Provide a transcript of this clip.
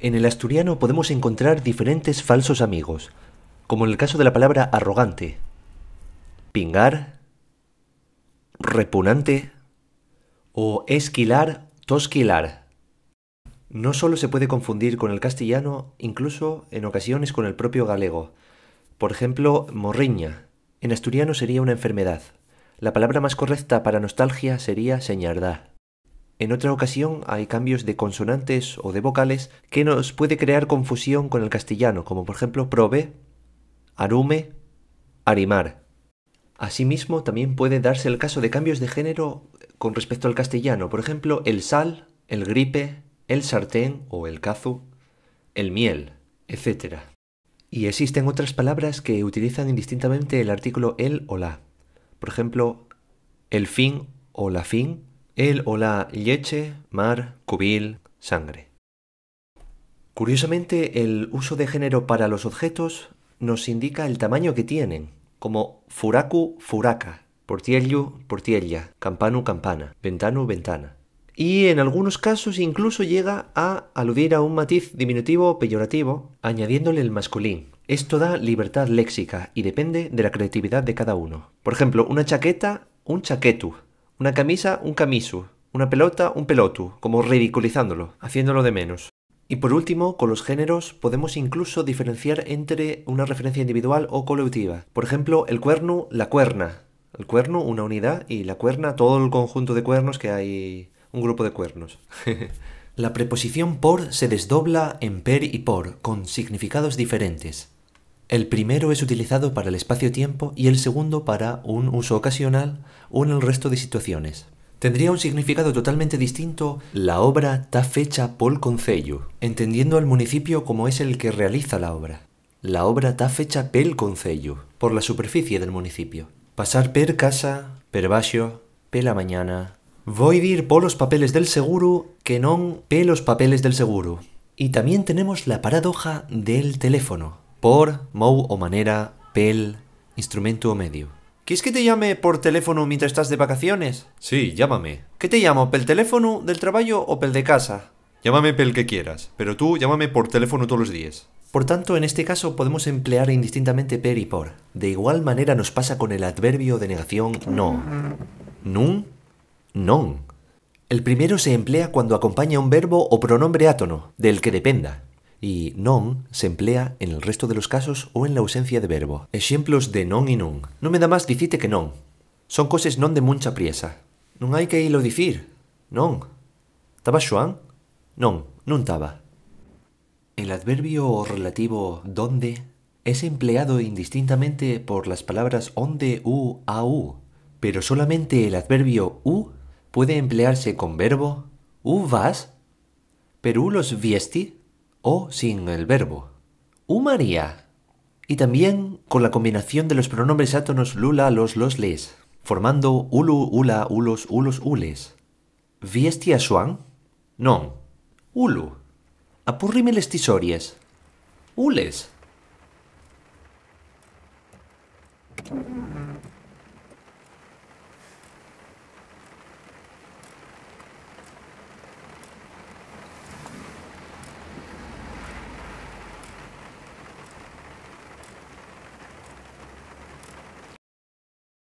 En el asturiano podemos encontrar diferentes falsos amigos, como en el caso de la palabra arrogante, pingar, repugnante o esquilar, tosquilar. No solo se puede confundir con el castellano, incluso en ocasiones con el propio galego. Por ejemplo, morriña. En asturiano sería una enfermedad. La palabra más correcta para nostalgia sería señardad. En otra ocasión hay cambios de consonantes o de vocales que nos puede crear confusión con el castellano, como por ejemplo prove, arume, arimar. Asimismo, también puede darse el caso de cambios de género con respecto al castellano, por ejemplo, el sal, el gripe, el sartén o el cazu, el miel, etc. Y existen otras palabras que utilizan indistintamente el artículo el o la. Por ejemplo, el fin o la fin, el o la leche, mar, cubil, sangre. Curiosamente, el uso de género para los objetos nos indica el tamaño que tienen, como furacu, furaca, portiello, portiella, campanu, campana, ventanu, ventana. Y en algunos casos incluso llega a aludir a un matiz diminutivo o peyorativo, añadiéndole el masculín. Esto da libertad léxica y depende de la creatividad de cada uno. Por ejemplo, una chaqueta, un chaquetu, una camisa, un camisu. Una pelota, un pelotu, como ridiculizándolo, haciéndolo de menos. Y por último, con los géneros podemos incluso diferenciar entre una referencia individual o colectiva. Por ejemplo, el cuerno, la cuerna. El cuerno, una unidad, y la cuerna, todo el conjunto de cuernos que hay, un grupo de cuernos. la preposición por se desdobla en per y por, con significados diferentes. El primero es utilizado para el espacio-tiempo y el segundo para un uso ocasional o en el resto de situaciones. Tendría un significado totalmente distinto la obra ta fecha pol concello, entendiendo al municipio como es el que realiza la obra. La obra ta fecha pel concello, por la superficie del municipio. Pasar per casa, per baixo, pela mañana. Voy a ir por los papeles del seguro que non pe los papeles del seguro. Y también tenemos la paradoja del teléfono por, mou o manera, pel, instrumento o medio. ¿Quieres que te llame por teléfono mientras estás de vacaciones? Sí, llámame. ¿Qué te llamo? ¿Pel teléfono del trabajo o pel de casa? Llámame pel que quieras, pero tú llámame por teléfono todos los días. Por tanto, en este caso podemos emplear indistintamente per y por. De igual manera nos pasa con el adverbio de negación no. Nun, non. El primero se emplea cuando acompaña un verbo o pronombre átono, del que dependa y non se emplea en el resto de los casos o en la ausencia de verbo. Ejemplos de non y non. No me da más dicite que non. Son cosas non de mucha priesa. Non hay que a decir. Non. Taba Xuan? Non, non taba. El adverbio relativo donde es empleado indistintamente por las palabras onde u a u, pero solamente el adverbio u puede emplearse con verbo u vas, pero u los viesti o sin el verbo. María Y también con la combinación de los pronombres átonos lula, los, los, les, formando ulu, ula, ulos, ulos, ules. Viestia suan? Non. Ulu. Apurrime les Ules.